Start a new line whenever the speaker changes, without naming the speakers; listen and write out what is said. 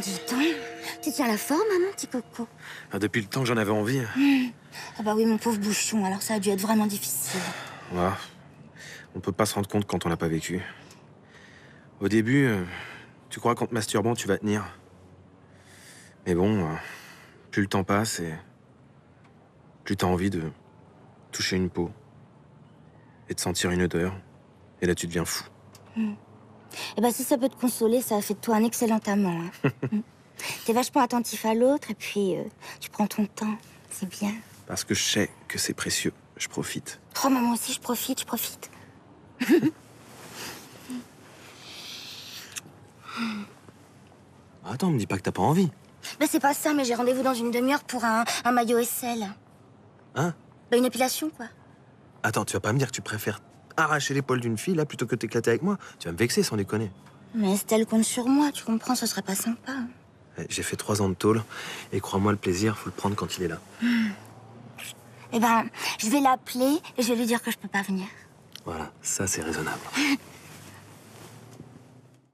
dis donc, tu tiens la forme, hein, mon petit coco
ah, Depuis le temps que j'en avais envie.
Hmm. Ah bah oui, mon pauvre bouchon, alors ça a dû être vraiment difficile.
Ouais. On peut pas se rendre compte quand on n'a pas vécu. Au début, euh, tu crois qu'en te masturbant, tu vas tenir. Mais bon, euh, plus le temps passe et plus t'as envie de toucher une peau et de sentir une odeur. Et là, tu deviens fou.
Hmm. Eh ben, si ça peut te consoler, ça fait de toi un excellent amant. Hein. Mm. T'es vachement attentif à l'autre et puis euh, tu prends ton temps. C'est bien.
Parce que je sais que c'est précieux. Je profite.
Oh, maman aussi, je profite, je profite.
Attends, me dis pas
que t'as pas envie.
Mais ben, c'est pas ça, mais j'ai rendez-vous dans une demi-heure pour un, maillot SL. Hein ben, Une épilation, quoi.
Attends, tu vas pas me dire que tu préfères arracher l'épaule d'une fille, là, plutôt que de t'éclater avec moi. Tu vas me vexer, sans déconner.
Mais Estelle compte sur moi, tu comprends, ce serait pas sympa.
Eh, j'ai fait trois ans de tôle, et crois-moi, le plaisir, faut le prendre quand il est là.
Hmm. Eh ben, je vais l'appeler et je vais lui dire que je peux pas venir.
Voilà, ça c'est raisonnable.